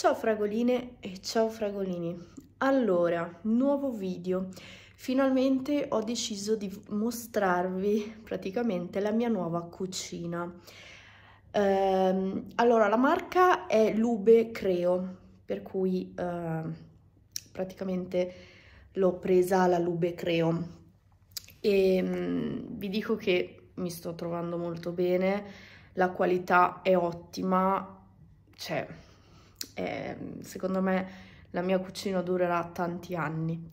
Ciao fragoline e ciao fragolini. Allora, nuovo video. Finalmente ho deciso di mostrarvi praticamente la mia nuova cucina. Ehm, allora, la marca è Lube Creo, per cui eh, praticamente l'ho presa la Lube Creo. E ehm, mh, vi dico che mi sto trovando molto bene, la qualità è ottima, cioè e ehm, secondo me la mia cucina durerà tanti anni.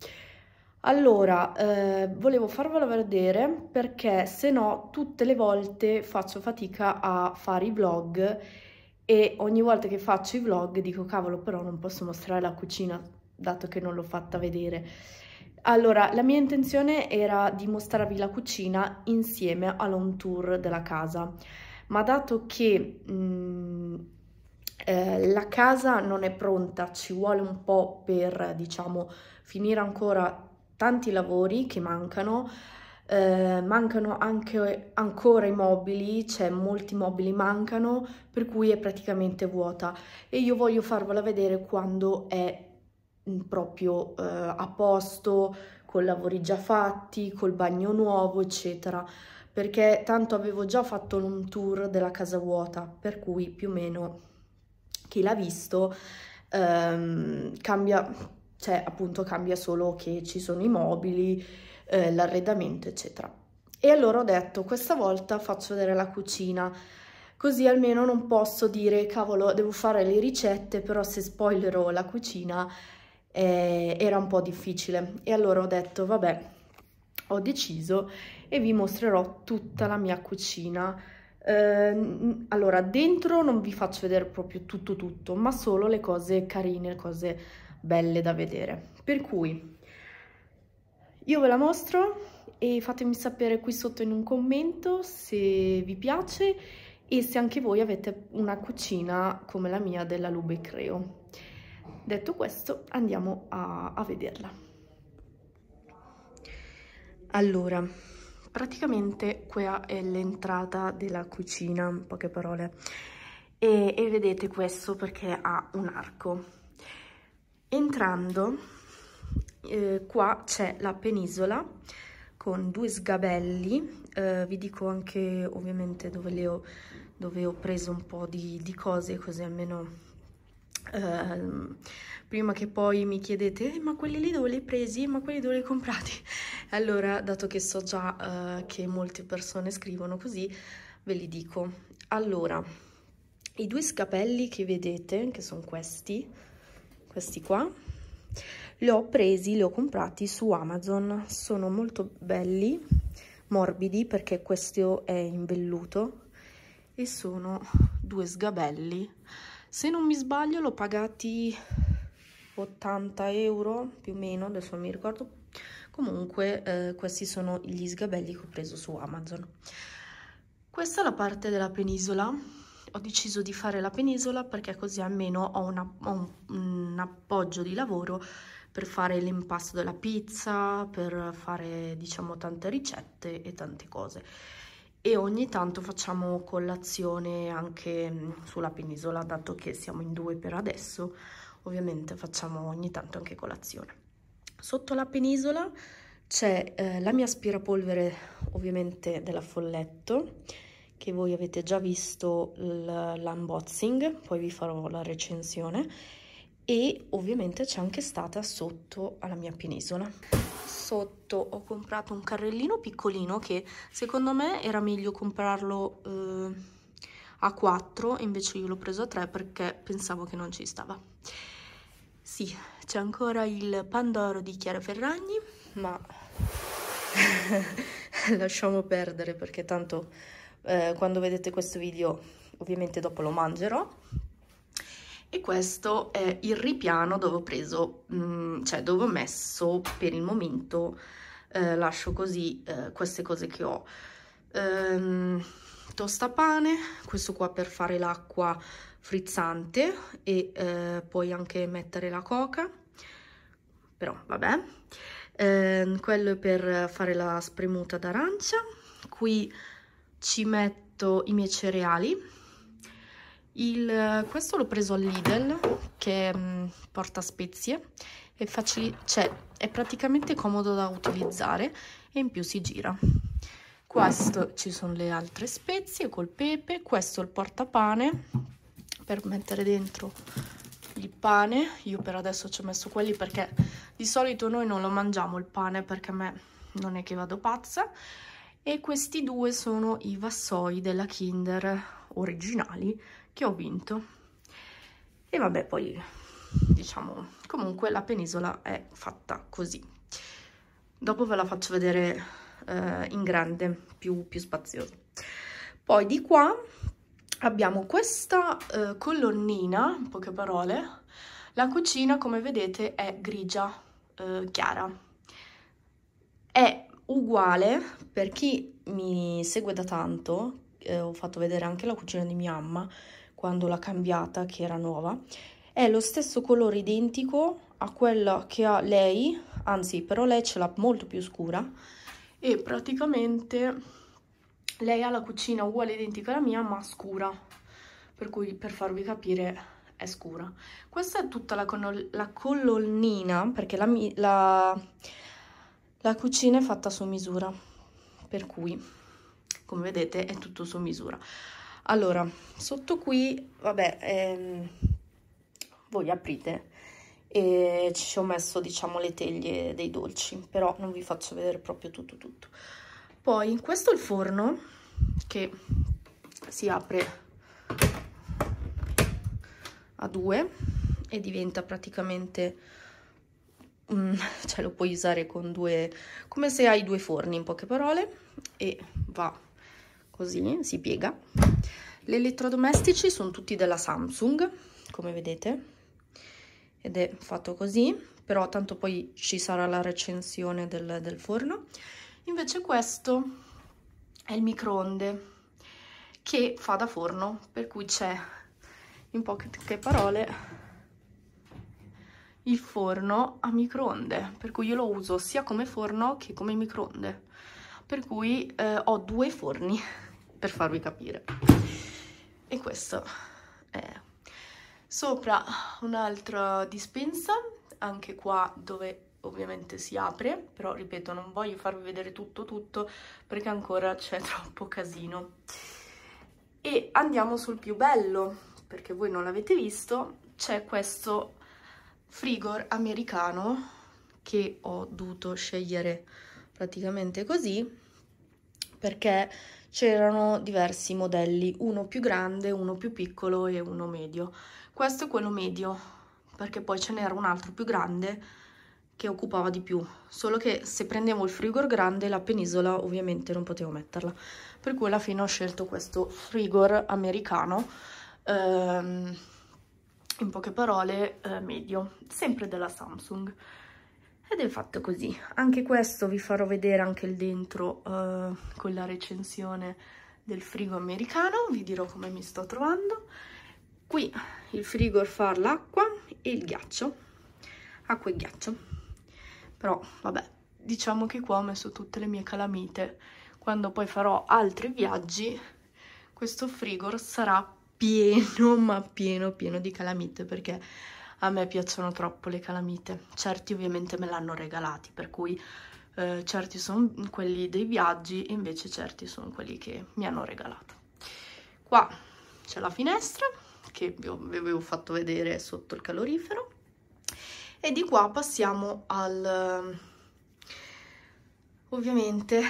Allora, eh, volevo farvelo vedere perché se no tutte le volte faccio fatica a fare i vlog e ogni volta che faccio i vlog dico cavolo però non posso mostrare la cucina dato che non l'ho fatta vedere. Allora, la mia intenzione era di mostrarvi la cucina insieme all'on tour della casa, ma dato che mh, mm, eh, la casa non è pronta, ci vuole un po' per, diciamo, finire ancora tanti lavori che mancano, eh, mancano anche ancora i mobili, cioè molti mobili mancano, per cui è praticamente vuota e io voglio farvela vedere quando è mm, proprio eh, a posto, con lavori già fatti, col bagno nuovo, eccetera, perché tanto avevo già fatto un tour della casa vuota, per cui più o meno chi l'ha visto ehm, cambia, cioè appunto cambia solo che ci sono i mobili, eh, l'arredamento eccetera. E allora ho detto questa volta faccio vedere la cucina così almeno non posso dire cavolo devo fare le ricette però se spoilerò la cucina eh, era un po' difficile e allora ho detto vabbè ho deciso e vi mostrerò tutta la mia cucina eh, allora, dentro non vi faccio vedere proprio tutto tutto, ma solo le cose carine, le cose belle da vedere. Per cui io ve la mostro e fatemi sapere qui sotto in un commento se vi piace e se anche voi avete una cucina come la mia della Lube Creo. Detto questo, andiamo a, a vederla. Allora, Praticamente qua è l'entrata della cucina, in poche parole. E, e vedete questo perché ha un arco. Entrando, eh, qua c'è la penisola con due sgabelli. Eh, vi dico anche ovviamente dove, ho, dove ho, preso un po' di, di cose, così almeno Ehm, prima che poi mi chiedete eh, ma quelli lì dove li hai presi, ma quelli dove li hai comprati allora dato che so già uh, che molte persone scrivono così ve li dico allora i due scapelli che vedete che sono questi questi qua li ho presi, li ho comprati su Amazon sono molto belli morbidi perché questo è in velluto e sono due sgabelli se non mi sbaglio l'ho pagati 80 euro più o meno, adesso non mi ricordo. Comunque eh, questi sono gli sgabelli che ho preso su Amazon. Questa è la parte della penisola. Ho deciso di fare la penisola perché così almeno ho, una, ho un, un appoggio di lavoro per fare l'impasto della pizza, per fare diciamo tante ricette e tante cose e ogni tanto facciamo colazione anche mm, sulla penisola, dato che siamo in due per adesso, ovviamente facciamo ogni tanto anche colazione. Sotto la penisola c'è eh, la mia aspirapolvere ovviamente della Folletto, che voi avete già visto l'unboxing, poi vi farò la recensione, e ovviamente c'è anche stata sotto alla mia penisola. Sotto ho comprato un carrellino piccolino che secondo me era meglio comprarlo eh, a 4 invece io l'ho preso a 3 perché pensavo che non ci stava. Sì, c'è ancora il Pandoro di Chiara Ferragni, ma lasciamo perdere perché tanto eh, quando vedete questo video ovviamente dopo lo mangerò e questo è il ripiano dove ho preso, mh, mm, cioè dove ho messo per il momento, eh, lascio così eh, queste cose che ho. Ehm, tostapane, questo qua per fare l'acqua frizzante e eh, poi anche mettere la coca, però vabbè. Ehm, quello per fare la spremuta d'arancia, qui ci metto i miei cereali il, eh, questo l'ho preso al Lidl che mh, mm, porta spezie è, facili, cioè, è praticamente comodo da utilizzare e in più si gira. Questo ci sono le altre spezie col pepe, questo è il portapane per mettere dentro il pane, io per adesso ci ho messo quelli perché di solito noi non lo mangiamo il pane perché a me non è che vado pazza e questi due sono i vassoi della Kinder originali che ho vinto e vabbè poi diciamo comunque la penisola è fatta così dopo ve la faccio vedere eh, in grande più, più spaziosa poi di qua abbiamo questa eh, colonnina in poche parole la cucina come vedete è grigia eh, chiara è uguale per chi mi segue da tanto eh, ho fatto vedere anche la cucina di mia mamma quando l'ha cambiata, che era nuova, è lo stesso colore identico a quella che ha lei, anzi però lei ce l'ha molto più scura e praticamente lei ha la cucina uguale identica alla mia ma scura, per cui per farvi capire è scura. Questa è tutta la, la colonnina perché la, la, la cucina è fatta su misura, per cui come vedete è tutto su misura. Allora, sotto qui, vabbè, ehm, voi aprite e ci ho messo, diciamo, le teglie dei dolci, però non vi faccio vedere proprio tutto tutto. Poi, questo è il forno che si apre a due e diventa praticamente um, cioè lo puoi usare con due come se hai due forni in poche parole e va così si piega. Gli elettrodomestici sono tutti della Samsung, come vedete, ed è fatto così, però tanto poi ci sarà la recensione del, del forno. Invece questo è il microonde che fa da forno, per cui c'è, in poche parole, il forno a microonde, per cui io lo uso sia come forno che come microonde, per cui eh, ho due forni per farvi capire. E questo è sopra un'altra dispensa, anche qua dove ovviamente si apre, però ripeto non voglio farvi vedere tutto tutto perché ancora c'è troppo casino. E andiamo sul più bello, perché voi non l'avete visto, c'è questo frigor americano che ho dovuto scegliere praticamente così perché c'erano diversi modelli, uno più grande, uno più piccolo e uno medio. Questo è quello medio, perché poi ce n'era un altro più grande che occupava di più, solo che se prendevo il frigor grande la penisola ovviamente non potevo metterla, per cui alla fine ho scelto questo frigor americano, ehm, in poche parole eh, medio, sempre della Samsung ed è fatto così anche questo vi farò vedere anche il dentro eh, con la recensione del frigo americano vi dirò come mi sto trovando qui il frigo far l'acqua e il ghiaccio acqua e ghiaccio però vabbè diciamo che qua ho messo tutte le mie calamite quando poi farò altri viaggi questo frigo sarà pieno ma pieno pieno di calamite perché a me piacciono troppo le calamite, certi ovviamente me l'hanno regalati, per cui eh, certi sono quelli dei viaggi invece certi sono quelli che mi hanno regalato. Qua c'è la finestra che vi avevo fatto vedere sotto il calorifero e di qua passiamo al... ovviamente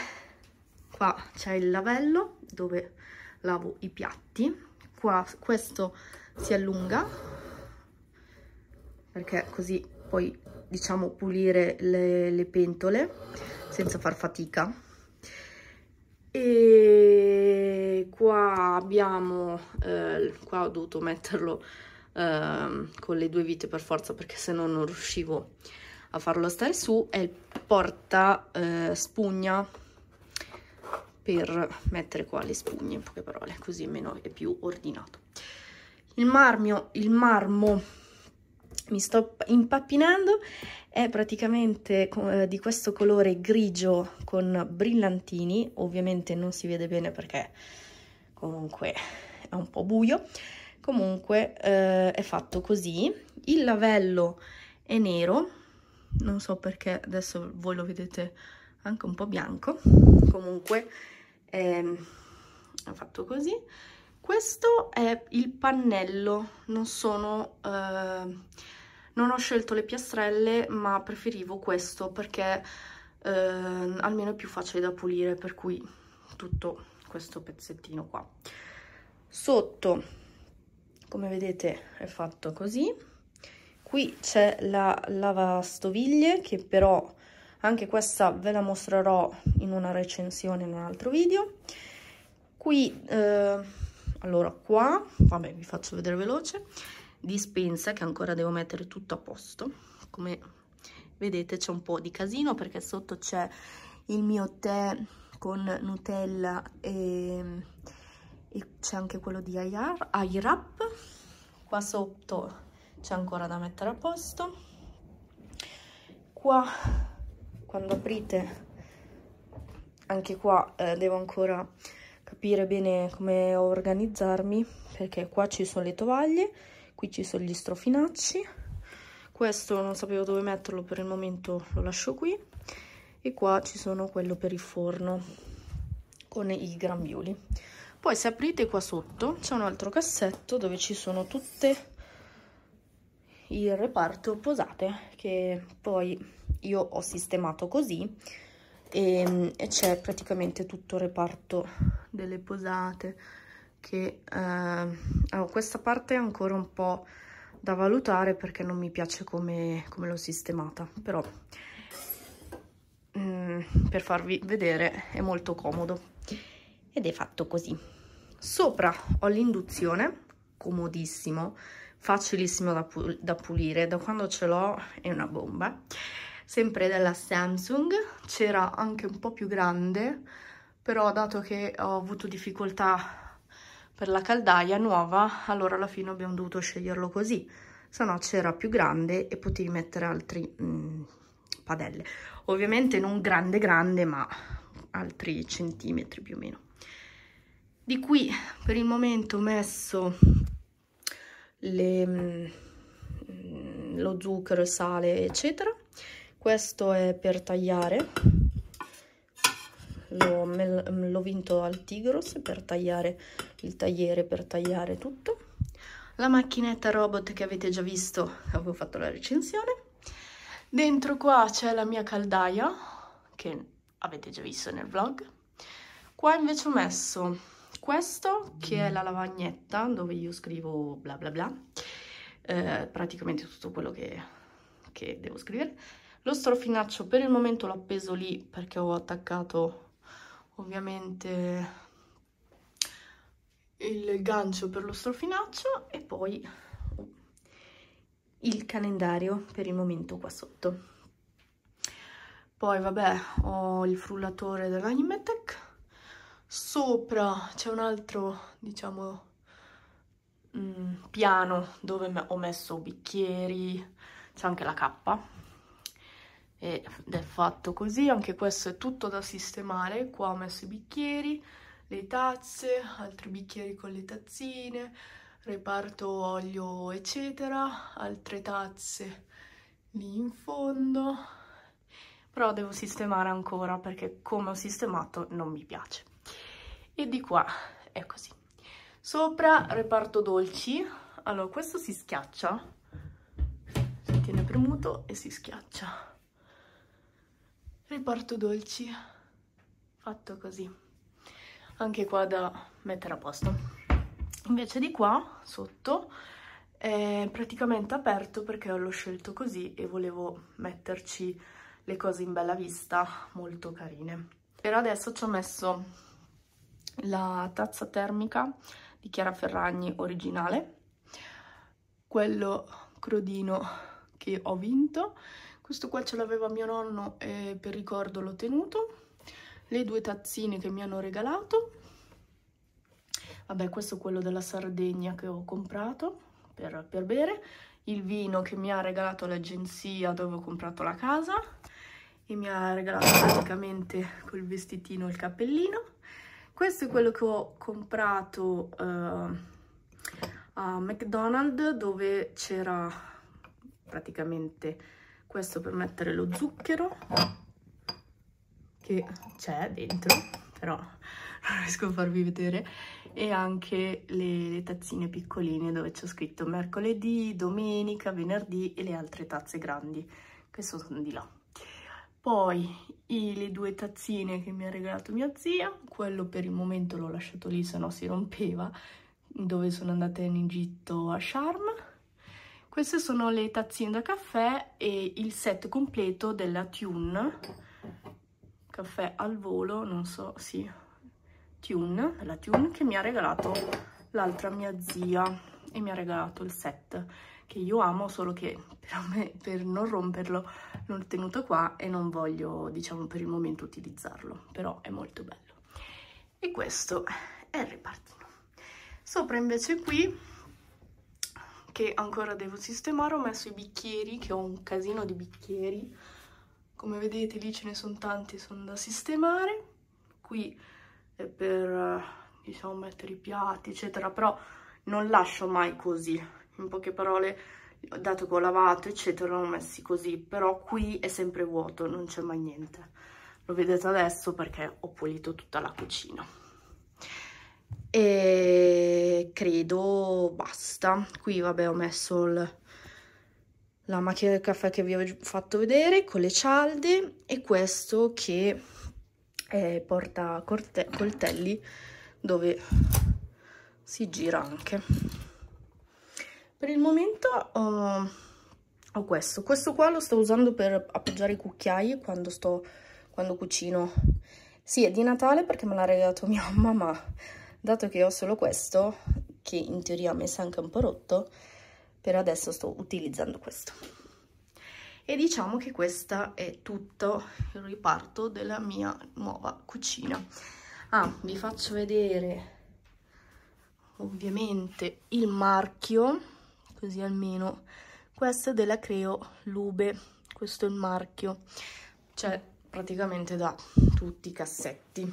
qua c'è il lavello dove lavo i piatti, qua questo si allunga perché così puoi diciamo pulire le, le pentole senza far fatica e qua abbiamo eh, qua ho dovuto metterlo eh, con le due vite per forza perché se no non riuscivo a farlo stare su è il porta eh, spugna per mettere qua le spugne in poche parole così almeno è più ordinato il marmio il marmo mi sto impappinando, è praticamente eh, di questo colore grigio con brillantini, ovviamente non si vede bene perché comunque è un po' buio, comunque eh, è fatto così, il lavello è nero, non so perché adesso voi lo vedete anche un po' bianco, comunque è, ehm, è fatto così, questo è il pannello, non sono... Eh, non ho scelto le piastrelle ma preferivo questo perché eh, almeno è più facile da pulire per cui tutto questo pezzettino qua sotto come vedete è fatto così qui c'è la lavastoviglie che però anche questa ve la mostrerò in una recensione in un altro video qui eh, allora qua vabbè vi faccio vedere veloce dispensa che ancora devo mettere tutto a posto come vedete c'è un po' di casino perché sotto c'è il mio tè con Nutella e, e c'è anche quello di Airap qua sotto c'è ancora da mettere a posto qua quando aprite anche qua eh, devo ancora capire bene come organizzarmi perché qua ci sono le tovaglie qui ci sono gli strofinacci questo non sapevo dove metterlo per il momento lo lascio qui e qua ci sono quello per il forno con i grambiuli poi se aprite qua sotto c'è un altro cassetto dove ci sono tutte il reparto posate che poi io ho sistemato così e, ehm, e c'è praticamente tutto il reparto delle posate che eh, allora, questa parte è ancora un po' da valutare perché non mi piace come, come l'ho sistemata, però mm, per farvi vedere è molto comodo ed è fatto così. Sopra ho l'induzione, comodissimo, facilissimo da, pu da pulire, da quando ce l'ho è una bomba, sempre della Samsung, c'era anche un po' più grande, però dato che ho avuto difficoltà per la caldaia nuova, allora alla fine abbiamo dovuto sceglierlo così, se no c'era più grande e potevi mettere altri mh, mm, padelle. Ovviamente non grande grande, ma altri centimetri più o meno. Di qui per il momento ho messo le, mh, mm, lo zucchero, il sale, eccetera. Questo è per tagliare l'ho vinto al Tigros per tagliare il tagliere, per tagliare tutto. La macchinetta robot che avete già visto, avevo fatto la recensione. Dentro qua c'è la mia caldaia, che avete già visto nel vlog. Qua invece ho messo questo, che è la lavagnetta, dove io scrivo bla bla bla. Eh, praticamente tutto quello che, che devo scrivere. Lo strofinaccio per il momento l'ho appeso lì perché ho attaccato ovviamente il gancio per lo strofinaccio e poi il calendario per il momento qua sotto. Poi vabbè ho il frullatore dell'Animatec, sopra c'è un altro diciamo mh, mm, piano dove ho messo bicchieri, c'è anche la cappa ed è fatto così, anche questo è tutto da sistemare, qua ho messo i bicchieri, le tazze, altri bicchieri con le tazzine, reparto olio eccetera, altre tazze lì in fondo, però devo sistemare ancora perché come ho sistemato non mi piace. E di qua è così. Sopra reparto dolci, allora questo si schiaccia, si tiene premuto e si schiaccia Riporto dolci, fatto così, anche qua da mettere a posto. Invece di qua, sotto, è praticamente aperto perché l'ho scelto così e volevo metterci le cose in bella vista, molto carine. Per adesso ci ho messo la tazza termica di Chiara Ferragni originale, quello crodino che ho vinto, questo qua ce l'aveva mio nonno e per ricordo l'ho tenuto. Le due tazzine che mi hanno regalato. Vabbè, questo è quello della Sardegna che ho comprato per, per bere. Il vino che mi ha regalato l'agenzia dove ho comprato la casa. E mi ha regalato praticamente col vestitino e il cappellino. Questo è quello che ho comprato uh, a McDonald's dove c'era praticamente questo per mettere lo zucchero che c'è dentro, però non riesco a farvi vedere, e anche le, le tazzine piccoline dove c'è scritto mercoledì, domenica, venerdì e le altre tazze grandi, che sono di là. Poi i, le due tazzine che mi ha regalato mia zia, quello per il momento l'ho lasciato lì, se no si rompeva, dove sono andata in Egitto a Sharm, queste sono le tazzine da caffè e il set completo della Tune. Caffè al volo, non so, sì, Tune, la Tune che mi ha regalato l'altra mia zia e mi ha regalato il set che io amo, solo che per, me, per non romperlo l'ho tenuto qua e non voglio, diciamo, per il momento utilizzarlo, però è molto bello. E questo è il ripartino. Sopra invece qui che ancora devo sistemare, ho messo i bicchieri, che ho un casino di bicchieri. Come vedete lì ce ne sono tanti, sono da sistemare. Qui è per, eh, diciamo, mettere i piatti, eccetera, però non lascio mai così. In poche parole, dato che ho lavato, eccetera, l'ho messi così. Però qui è sempre vuoto, non c'è mai niente. Lo vedete adesso perché ho pulito tutta la cucina e credo basta. Qui vabbè ho messo il, la macchina del caffè che vi ho fatto vedere con le cialde e questo che è eh, porta coltelli dove si gira anche. Per il momento ho, ho questo. Questo qua lo sto usando per appoggiare i cucchiai quando, sto, quando cucino. Sì, è di Natale perché me l'ha regalato mia mamma, ma dato che ho solo questo che in teoria mi sa anche un po' rotto per adesso sto utilizzando questo e diciamo che questo è tutto il riparto della mia nuova cucina ah, vi faccio vedere ovviamente il marchio così almeno questo è della Creo Lube questo è il marchio cioè praticamente da tutti i cassetti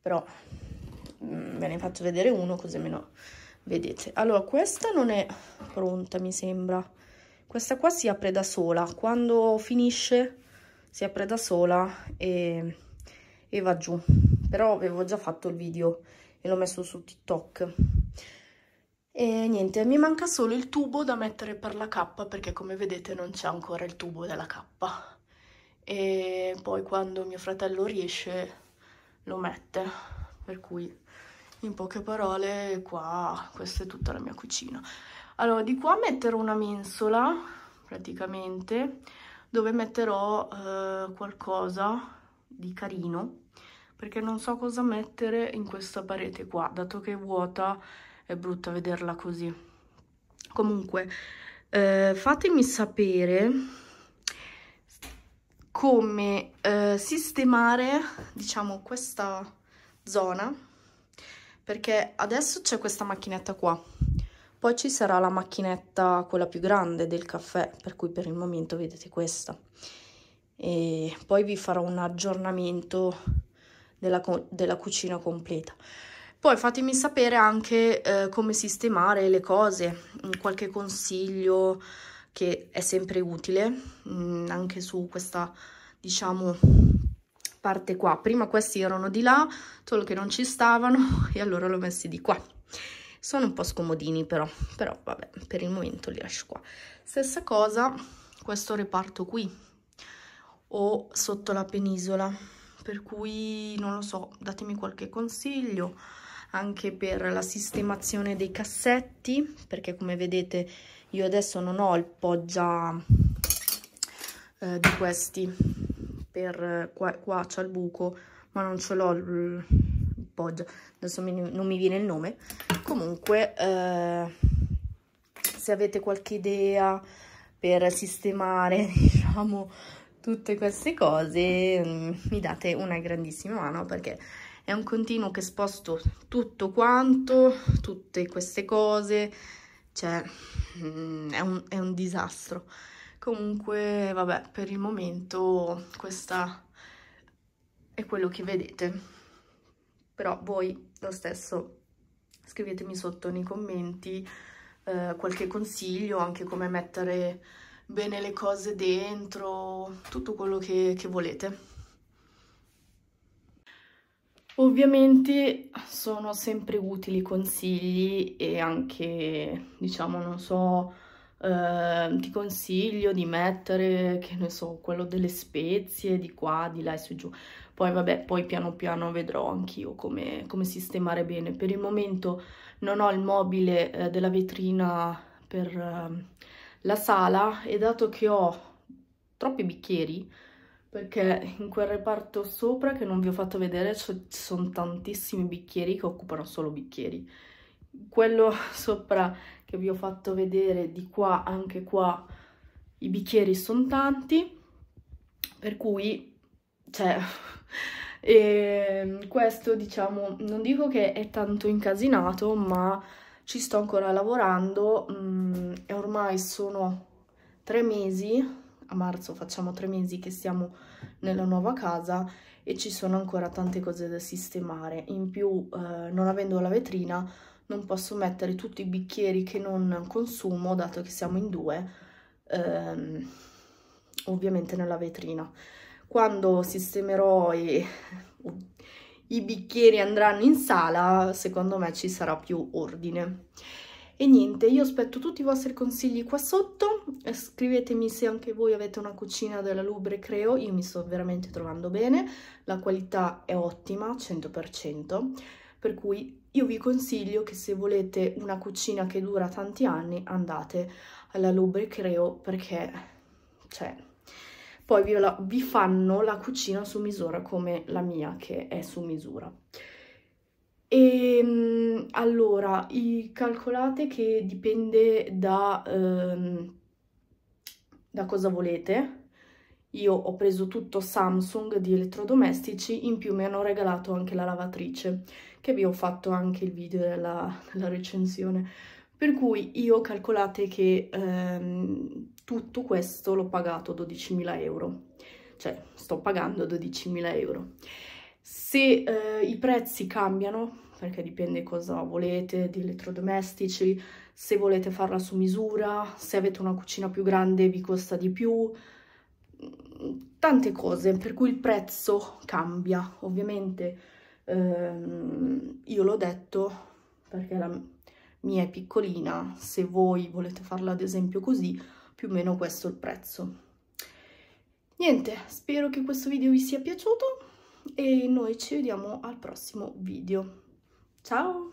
però Mm, ve ne faccio vedere uno così almeno vedete. Allora, questa non è pronta, mi sembra. Questa qua si apre da sola, quando finisce si apre da sola e, e va giù. Però avevo già fatto il video e l'ho messo su TikTok. E niente, mi manca solo il tubo da mettere per la K, perché come vedete non c'è ancora il tubo della K. E poi quando mio fratello riesce lo mette, per cui in poche parole, qua questa è tutta la mia cucina. Allora, di qua metterò una mensola, praticamente, dove metterò eh, qualcosa di carino, perché non so cosa mettere in questa parete qua, dato che è vuota è brutta vederla così. Comunque, eh, fatemi sapere come eh, sistemare, diciamo, questa zona perché adesso c'è questa macchinetta qua, poi ci sarà la macchinetta quella più grande del caffè, per cui per il momento vedete questa. E poi vi farò un aggiornamento della, della cucina completa. Poi fatemi sapere anche eh, come sistemare le cose, mm, qualche consiglio che è sempre utile, mh, mm, anche su questa, diciamo, parte qua. Prima questi erano di là, solo che non ci stavano e allora l'ho messi di qua. Sono un po' scomodini però, però vabbè, per il momento li lascio qua. Stessa cosa questo reparto qui o sotto la penisola, per cui non lo so, datemi qualche consiglio anche per la sistemazione dei cassetti, perché come vedete io adesso non ho il poggia eh, di questi per qua, qua c'è il buco, ma non ce l'ho il poggia, adesso mi, non mi viene il nome. Comunque, eh, se avete qualche idea per sistemare, diciamo, tutte queste cose, mm, mi date una grandissima mano perché è un continuo che sposto tutto quanto, tutte queste cose, cioè mm, è un, è un disastro. Comunque, vabbè, per il momento questa è quello che vedete. Però voi lo stesso scrivetemi sotto nei commenti eh, qualche consiglio, anche come mettere bene le cose dentro, tutto quello che, che volete. Ovviamente sono sempre utili consigli e anche, diciamo, non so Ehm, ti consiglio di mettere, che ne so, quello delle spezie di qua, di là e su giù. Poi vabbè, poi piano piano vedrò anch'io come, come, sistemare bene. Per il momento non ho il mobile eh, della vetrina per eh, la sala e dato che ho troppi bicchieri, perché in quel reparto sopra che non vi ho fatto vedere ci sono tantissimi bicchieri che occupano solo bicchieri quello sopra che vi ho fatto vedere di qua, anche qua, i bicchieri sono tanti, per cui, cioè, ehm, questo diciamo, non dico che è tanto incasinato, ma ci sto ancora lavorando mm, e ormai sono tre mesi, a marzo facciamo tre mesi che siamo nella nuova casa e ci sono ancora tante cose da sistemare. In più, eh, non avendo la vetrina, non posso mettere tutti i bicchieri che non consumo, dato che siamo in due, ehm, ovviamente nella vetrina. Quando sistemerò e i bicchieri andranno in sala, secondo me ci sarà più ordine. E niente, io aspetto tutti i vostri consigli qua sotto, eh, scrivetemi se anche voi avete una cucina della Lubre Creo, io mi sto veramente trovando bene, la qualità è ottima, 100%, per cui io vi consiglio che se volete una cucina che dura tanti anni andate alla Lubre Creo perché, cioè, poi vi, la, vi fanno la cucina su misura come la mia che è su misura. E ehm, allora, calcolate che dipende da, ehm, da cosa volete, io ho preso tutto Samsung di elettrodomestici, in più mi hanno regalato anche la lavatrice, che vi ho fatto anche il video della, della recensione. Per cui io calcolate che ehm, tutto questo l'ho pagato 12.000 euro, cioè sto pagando 12.000 euro. Se eh, i prezzi cambiano, perché dipende cosa volete di elettrodomestici, se volete farla su misura, se avete una cucina più grande vi costa di più, tante cose per cui il prezzo cambia ovviamente ehm, io l'ho detto perché la mia è piccolina se voi volete farla ad esempio così più o meno questo è il prezzo niente spero che questo video vi sia piaciuto e noi ci vediamo al prossimo video ciao